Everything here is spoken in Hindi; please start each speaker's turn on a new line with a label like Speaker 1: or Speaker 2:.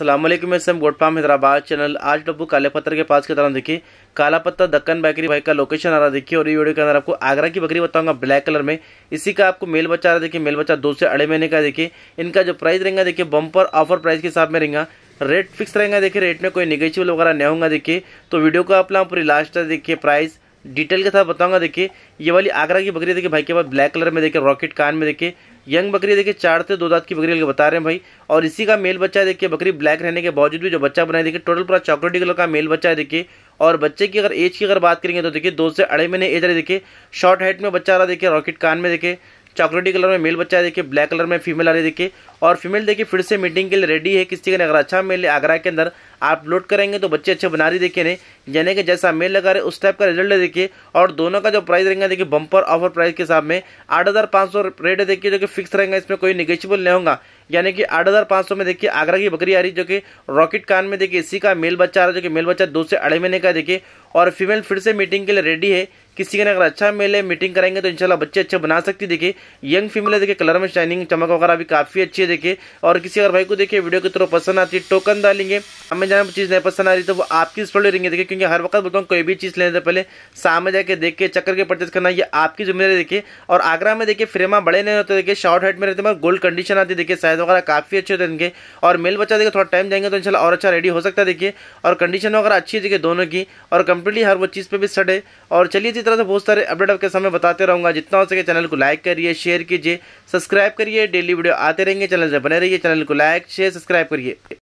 Speaker 1: असलम मैं सैम गोडफाम हैदराबाद चैनल आज डब्बू काले पत्थर के पास की तरह देखिए काला पत्थर दक्कन बकरी भाई का लोकेशन आ रहा देखिए और ये वीडियो के अंदर आपको आगरा की बकरी बताऊंगा ब्लैक कलर में इसी का आपको मेल बच्चा आ रहा देखिए मेल बच्चा दो से अढ़े महीने का देखिए इनका जो प्राइस रहेगा देखिए बम्पर ऑफर प्राइस के हिसाब में रहेगा रेट फिक्स रहेगा देखिए रेट में कोई निगेटिव वगैरह नहीं होगा देखिए तो वीडियो को आप पूरी लास्ट तक देखिए प्राइस डिटेल के साथ बताऊंगा देखिए ये वाली आगरा की बकरी देखिए भाई के पास ब्लैक कलर में देखिए रॉकेट कान में देखिए यंग बकरी देखिए चार से दो दांत की बकरी बता रहे हैं भाई और इसी का मेल बच्चा देखिए बकरी ब्लैक रहने के बावजूद भी जो बच्चा बनाए देखिए टोटल पूरा चॉकलेटी कलर का मेल बच्चा है देखिए और बच्चे की अगर एज की अगर बात करेंगे तो देखिए दो से अढ़ाई महीने एज रहे देखिए शॉर्ट हाइट में बच्चा आ रहा देखिए रॉकेट कान में देखिए चॉकलेटी कलर में मेल बच्चा है देखिए ब्लैक कलर में फीमेल आ रही देखिए और फीमेल देखिए फिर से मीटिंग के लिए रेडी है किसी का अगर अच्छा मेल आगरा के अंदर आप लोड करेंगे तो बच्चे अच्छे बना रही देखिए नहीं यानी कि जैसा मेल लगा रहे उस टाइप का रिजल्ट है देखिए और दोनों का जो प्राइस रहेंगे देखिए बम्पर ऑफर प्राइस के हिसाब में आठ हज़ार पाँच सौ रेट है देखिए जो कि फिक्स रहेगा इसमें कोई निगेशियबल नहीं होगा यानी कि आठ हज़ार पाँच सौ में देखिए आगरा की बकरी आ रही जो कि रॉकेट कान में देखिए इसी का मेल बच्चा आ रहा है जो कि मेल बच्चा दो से अढ़े महीने का देखिए और फीमेल फिर से मीटिंग के लिए रेडी है किसी के अगर अच्छा मेल है मीटिंग कराएंगे तो इंशाल्लाह बच्चे अच्छे बना सकती देखिए यंग फीमेल है देखिए कलर में शाइनिंग चमक वगैरह भी काफ़ी अच्छी है देखे और किसी अगर भाई को देखिए वीडियो की तरफ पसंद आती है टोकन डालेंगे हमें जहाँ चीज़ नहीं पसंद आ रही तो वो आपकी स्टोरी रहेंगे देखिए क्योंकि हर वक्त बोलता हूँ कोई भी चीज़ लेने से पहले सामने जाके देख के चक्कर के परचेज करना ये आपकी जिम्मेदारी देखिए और आगरा में देखिए फ्रेमा बड़े नहीं होते देखिए शॉर्ट हेड में रहते हैं गोल्ड कंडीशन आती है देखिए साइज वगैरह काफ़ी अच्छे होते हैं इनके और मेल बच्चा देखिए थोड़ा टाइम जाएंगे तो इनशाला और अच्छा रेडी हो सकता है देखिए और कंडीशन वगैरह अच्छी है देखिए दोनों की और कंप्लीटली हर वो चीज़ पर भी सड़े और चलिए इसी तरह से बहुत सारे अपडेट आपके समय बताते रहूँगा जितना हो सके चैनल को लाइक करिए शेयर कीजिए सब्सक्राइब करिए डेली वीडियो आते रहेंगे चैनल से बने रहिए चैनल को लाइक शेयर सब्सक्राइब करिए